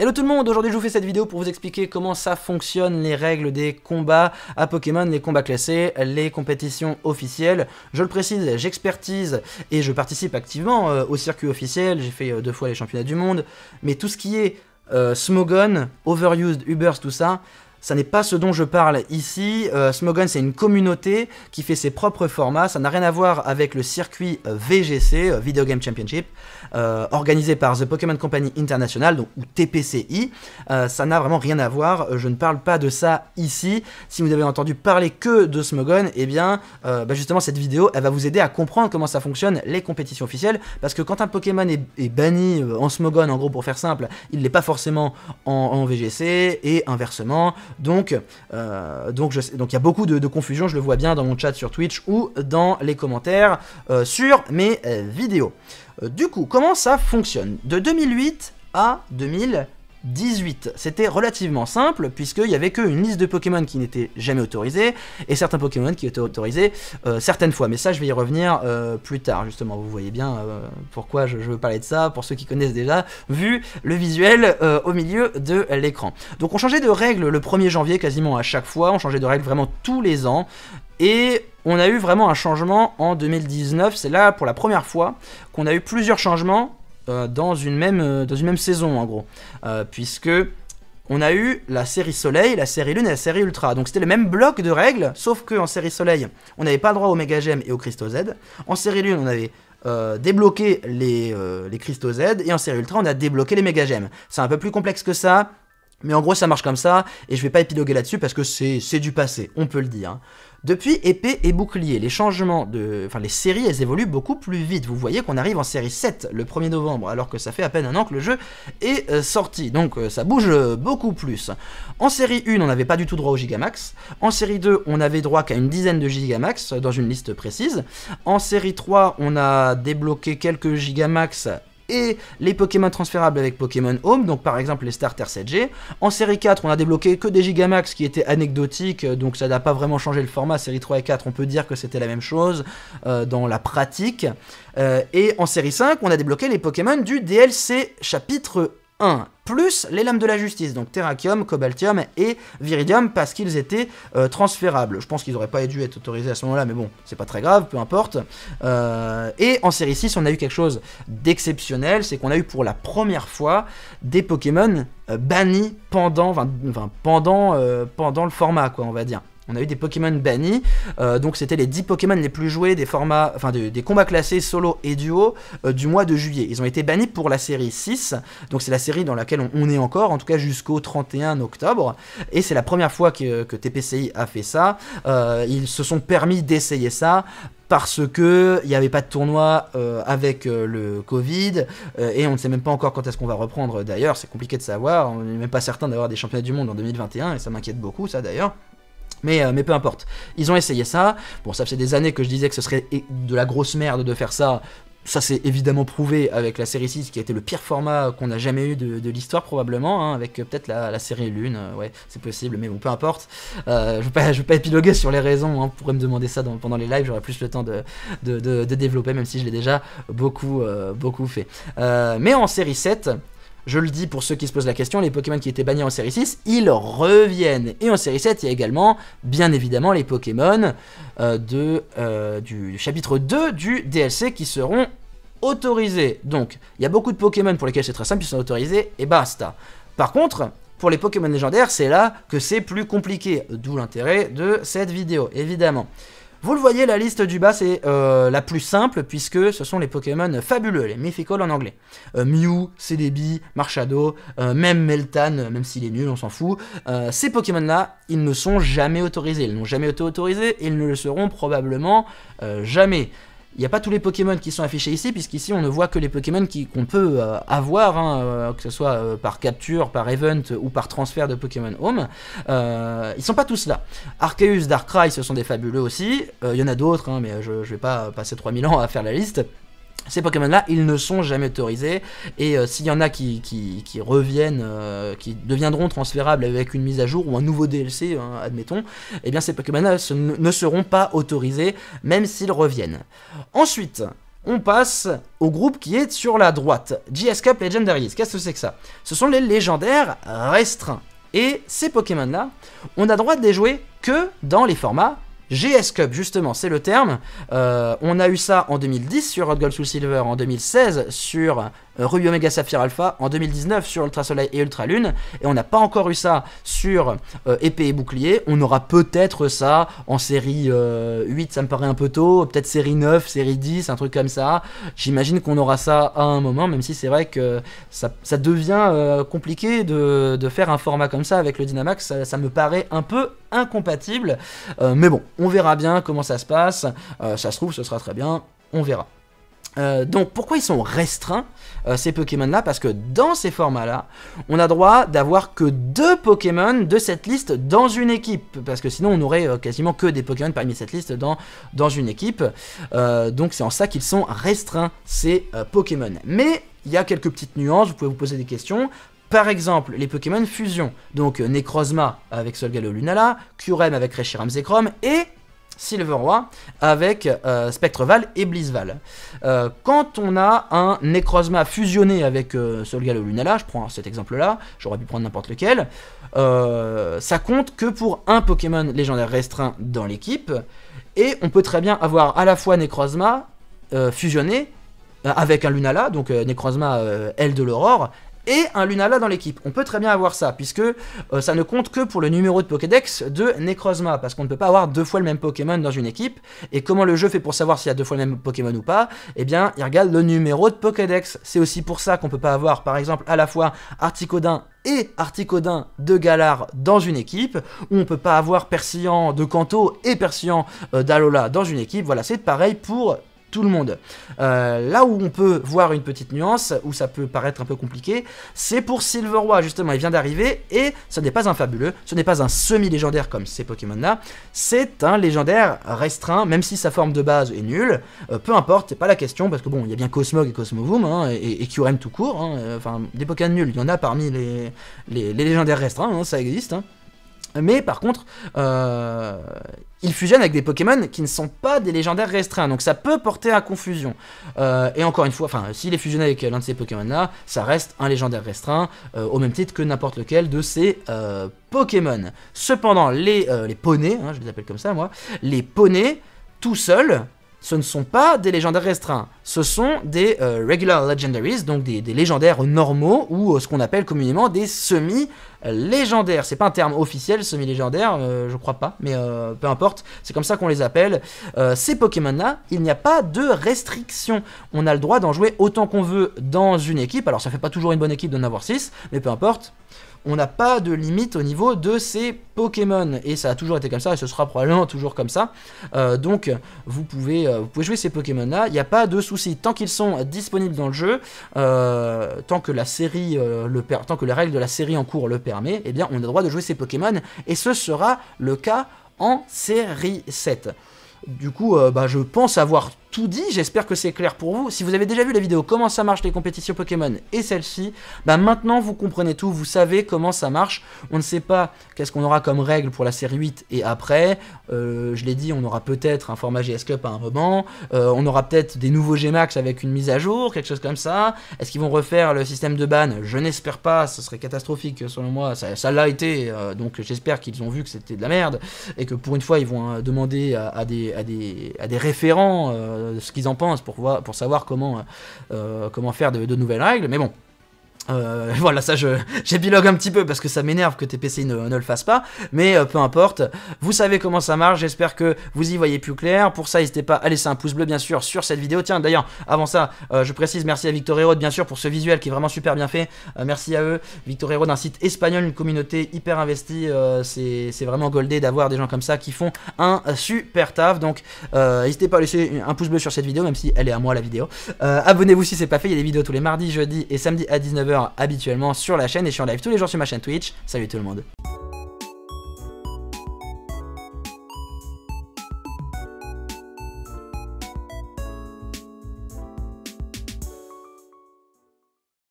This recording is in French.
Hello tout le monde, aujourd'hui je vous fais cette vidéo pour vous expliquer comment ça fonctionne, les règles des combats à Pokémon, les combats classés, les compétitions officielles. Je le précise, j'expertise et je participe activement euh, au circuit officiel, j'ai fait euh, deux fois les championnats du monde, mais tout ce qui est euh, Smogon, Overused, Ubers, tout ça, ça n'est pas ce dont je parle ici. Euh, Smogon, c'est une communauté qui fait ses propres formats. Ça n'a rien à voir avec le circuit euh, VGC, euh, Video Game Championship, organisé par The Pokémon Company International, donc, ou TPCI. ça n'a vraiment rien à voir. Je ne parle pas de ça ici. Si vous avez entendu parler que de Smogon, eh bien, bah, justement, cette vidéo, elle va vous aider à comprendre comment ça fonctionne les compétitions officielles. Parce que quand un Pokémon est, banni en Smogon, en gros, pour faire simple, il ne l'est pas forcément en VGC et inversement. Donc, euh, donc il y a beaucoup de, confusion, je le vois bien dans mon chat sur Twitch ou dans les commentaires euh, sur mes euh, vidéos. du coup, comment ça fonctionne De 2008 à 2000 18. C'était relativement simple, puisqu'il n'y avait qu'une liste de Pokémon qui n'était jamais autorisée, et certains Pokémon qui étaient autorisés euh, certaines fois. Mais ça, je vais y revenir euh, plus tard, justement. Vous voyez bien euh, pourquoi je, veux parler de ça, pour ceux qui connaissent déjà, vu le visuel au milieu de l'écran. Donc on changeait de règles le 1er janvier quasiment à chaque fois, on changeait de règles vraiment tous les ans, et on a eu vraiment un changement en 2019, c'est là pour la première fois qu'on a eu plusieurs changements euh, euh, dans, une même, saison en gros. Euh, puisque on a eu la série Soleil, la série Lune et la série Ultra. Donc c'était le même bloc de règles, sauf que en série Soleil, on n'avait pas le droit aux Méga Gemmes et aux Cristaux Z. En série Lune, on avait débloqué les, Cristaux Z. Et en série Ultra, on a débloqué les Méga Gemmes. C'est un peu plus complexe que ça. Mais en gros, ça marche comme ça, et je vais pas épiloguer là-dessus parce que c'est du passé, on peut le dire. Hein. Depuis épée et bouclier, les changements de. Enfin, les séries, elles évoluent beaucoup plus vite. Vous voyez qu'on arrive en série 7 le 1er novembre, alors que ça fait à peine un an que le jeu est euh, sorti. Donc, euh, ça bouge euh, beaucoup plus. En série 1, on n'avait pas du tout droit au Gigamax. En série 2, on avait droit qu'à une dizaine de Gigamax dans une liste précise. En série 3, on a débloqué quelques Gigamax et les Pokémon transférables avec Pokémon Home, donc par exemple les Starter 7G. En série 4, on a débloqué que des Gigamax qui étaient anecdotiques, euh, donc ça n'a pas vraiment changé le format. Série 3 et 4, on peut dire que c'était la même chose euh, dans la pratique. Euh, et en série 5, on a débloqué les Pokémon du DLC chapitre 1, plus les lames de la justice, donc Terrakium, Cobaltium et Viridium, parce qu'ils étaient euh, transférables. Je pense qu'ils n'auraient pas dû être autorisés à ce moment-là, mais bon, c'est pas très grave, peu importe. Euh, et en série 6, on a eu quelque chose d'exceptionnel, c'est qu'on a eu pour la première fois des Pokémon euh, bannis pendant, pendant, pendant le format, quoi, on va dire on a eu des Pokémon bannis. Euh, donc c'était les 10 Pokémon les plus joués des formats, enfin des combats classés solo et duo euh, du mois de juillet. Ils ont été bannis pour la série 6, donc c'est la série dans laquelle on, est encore, en tout cas jusqu'au 31 octobre. Et c'est la première fois que, TPCI a fait ça. Euh, ils se sont permis d'essayer ça parce que il n'y avait pas de tournoi avec le Covid et on ne sait même pas encore quand est-ce qu'on va reprendre d'ailleurs, c'est compliqué de savoir, on n'est même pas certain d'avoir des championnats du monde en 2021 et ça m'inquiète beaucoup ça d'ailleurs. Euh, mais, peu importe. Ils ont essayé ça. Bon, ça c'est des années que je disais que ce serait de la grosse merde de faire ça. Ça c'est évidemment prouvé avec la série 6 qui a été le pire format qu'on a jamais eu de, l'histoire probablement, hein, avec euh, peut-être la, série Lune, euh, ouais c'est possible, mais bon peu importe. je ne vais, pas épiloguer sur les raisons, hein, vous me demander ça pendant les lives, j'aurais plus le temps de, développer, même si je l'ai déjà beaucoup, beaucoup fait. mais en série 7, je le dis pour ceux qui se posent la question, les Pokémon qui étaient bannis en série 6, ils reviennent. Et en série 7, il y a également, bien évidemment, les Pokémon euh, de, euh, du chapitre 2 du DLC qui seront autorisés. Donc, il y a beaucoup de Pokémon pour lesquels c'est très simple, ils sont autorisés et basta. Par contre, pour les Pokémon légendaires, c'est là que c'est plus compliqué, d'où l'intérêt de cette vidéo, évidemment. Vous le voyez, la liste du bas, c'est euh, la plus simple, puisque ce sont les Pokémon fabuleux, les mythical en anglais. Euh, Mew, CDB, Marchado, euh, même Meltan, même s'il est nul, on s'en fout. ces Pokémon-là, ils ne sont jamais autorisés. Ils n'ont jamais été autorisés, et ils ne le seront probablement jamais. Il n'y a pas tous les Pokémon qui sont affichés ici, puisqu'ici on ne voit que les Pokémon qu'on peut euh, avoir, hein, euh, que ce soit euh, par capture, par event ou par transfert de Pokémon Home. ils sont pas tous là. Arceus, Darkrai, ce sont des fabuleux aussi. Il y en a d'autres, hein, mais je ne vais pas passer 3000 ans à faire la liste ces Pokémon-là, ils ne sont jamais autorisés. Et euh, s'il y en a qui, reviennent, euh, qui deviendront transférables avec une mise à jour ou un nouveau DLC, hein, admettons, eh bien ces Pokémon-là ne seront pas autorisés, même s'ils reviennent. Ensuite, on passe au groupe qui est sur la droite, GS Cup Legendaries. Qu'est-ce que c'est que ça Ce sont les légendaires restreints. Et ces Pokémon-là, on a droit de les jouer que dans les formats GS Cup, justement, c'est le terme. Euh, on a eu ça en 2010 sur Hot Gold Soul Silver, en 2016 sur Ruby Omega Sapphire Alpha en 2019 sur Ultra Soleil et Ultra Lune, et on n'a pas encore eu ça sur euh, Épée et Bouclier, on aura peut-être ça en série 8, euh, ça me paraît un peu tôt, peut-être série 9, série 10, un truc comme ça, j'imagine qu'on aura ça à un moment, même si c'est vrai que ça, devient euh, compliqué de, faire un format comme ça avec le Dynamax, ça, me paraît un peu incompatible. mais bon, on verra bien comment ça se passe. ça se trouve, ce sera très bien. On verra. Euh, donc pourquoi ils sont restreints euh, ces Pokémon là Parce que dans ces formats là, on a droit d'avoir que deux Pokémon de cette liste dans une équipe. Parce que sinon on aurait euh, quasiment que des Pokémon parmi cette liste dans, dans une équipe. donc c'est en ça qu'ils sont restreints ces Pokémon. Mais il y a quelques petites nuances, vous pouvez vous poser des questions. Par exemple, les Pokémon fusion, donc Necrozma avec Solgaleo Lunala, Kyurem avec Reshiram Zekrom, et Silveroi avec euh, Spectreval et Blizzval. Euh, quand on a un Necrozma fusionné avec euh, Solgal ou Lunala, je prends cet exemple-là, j'aurais pu prendre n'importe lequel, euh, ça compte que pour un Pokémon légendaire restreint dans l'équipe, et on peut très bien avoir à la fois Necrozma fusionné avec un Lunala, donc Necrozma aile de l'aurore, et un Lunala dans l'équipe. On peut très bien avoir ça, puisque euh, ça ne compte que pour le numéro de Pokédex de Necrozma, parce qu'on ne peut pas avoir deux fois le même Pokémon dans une équipe, et comment le jeu fait pour savoir s'il y a deux fois le même Pokémon ou pas Eh bien, il regarde le numéro de Pokédex. C'est aussi pour ça qu'on peut pas avoir, par exemple, à la fois Articodin et Articodin de Galar dans une équipe, ou on peut pas avoir Persillant de Kanto et Persillant euh, d'Alola dans une équipe. Voilà, c'est pareil pour tout le monde. Euh, là où on peut voir une petite nuance, où ça peut paraître un peu compliqué, c'est pour silverroy justement, il vient d'arriver, et ce n'est pas un fabuleux, ce n'est pas un semi-légendaire comme ces Pokémon-là, c'est un légendaire restreint, même si sa forme de base est nulle, euh, peu importe, c'est pas la question, parce que bon, il y a bien Cosmog et Cosmovoom, hein, et, et tout court, hein, euh, enfin, des Pokémon nuls, il y en a parmi les, les, légendaires restreints, hein, ça existe, mais par contre, euh, il fusionne avec des Pokémon qui ne sont pas des légendaires restreints, donc ça peut porter à confusion. Euh, et encore une fois, enfin, s'il est fusionné avec l'un de ces Pokémon-là, ça reste un légendaire restreint, euh, au même titre que n'importe lequel de ces Pokémon. Cependant, les, poneys, hein, je les appelle comme ça moi, les poneys, tout seuls, ce ne sont pas des légendaires restreints, ce sont des euh, regular legendaries, donc des, légendaires normaux ou euh, ce qu'on appelle communément des semi-légendaires. C'est pas un terme officiel, semi-légendaire, euh, je crois pas, mais peu importe, c'est comme ça qu'on les appelle. ces Pokémon-là, il n'y a pas de restriction. On a le droit d'en jouer autant qu'on veut dans une équipe, alors ça fait pas toujours une bonne équipe d'en avoir 6, mais peu importe on n'a pas de limite au niveau de ces Pokémon. Et ça a toujours été comme ça, et ce sera probablement toujours comme ça. Euh, donc euh, vous pouvez, jouer ces Pokémon-là, il n'y a pas de souci. Tant qu'ils sont disponibles dans le jeu, euh, tant, que la série, le tant que les règles de la série en cours le permet, eh bien on a le droit de jouer ces Pokémon, et ce sera le cas en série 7. Du coup, bah, je pense avoir dit, j'espère que c'est clair pour vous. Si vous avez déjà vu la vidéo comment ça marche les compétitions Pokémon et celle-ci, bah maintenant vous comprenez tout, vous savez comment ça marche. On ne sait pas qu'est-ce qu'on aura comme règle pour la série 8 et après. Euh, je l'ai dit, on aura peut-être un format GS Cup à un moment, euh, on aura peut-être des nouveaux Gmax avec une mise à jour, quelque chose comme ça. Est-ce qu'ils vont refaire le système de ban Je n'espère pas, ce serait catastrophique selon moi, ça l'a été, euh, donc j'espère qu'ils ont vu que c'était de la merde et que pour une fois ils vont demander des, à, des, à des référents euh, ce qu'ils en pensent pour, voir, pour savoir comment, euh, euh, comment faire de, de nouvelles règles. Mais bon, euh, voilà, ça je j'épilogue un petit peu parce que ça m'énerve que tes ne, ne le fasse pas, mais euh, peu importe, vous savez comment ça marche, j'espère que vous y voyez plus clair, pour ça n'hésitez pas à laisser un pouce bleu bien sûr sur cette vidéo, tiens d'ailleurs avant ça euh, je précise merci à Victor Hero bien sûr pour ce visuel qui est vraiment super bien fait, merci à eux, Victor Hero d'un site espagnol, une communauté hyper investie, c'est vraiment goldé d'avoir des gens comme ça qui font un super taf, donc n'hésitez pas à laisser un pouce bleu sur cette vidéo même si elle est à moi la vidéo, abonnez-vous si c'est pas fait, il y a des vidéos tous les mardis, jeudi et samedi à 19h habituellement sur la chaîne et je suis en live tous les jours sur ma chaîne Twitch. Salut tout le monde.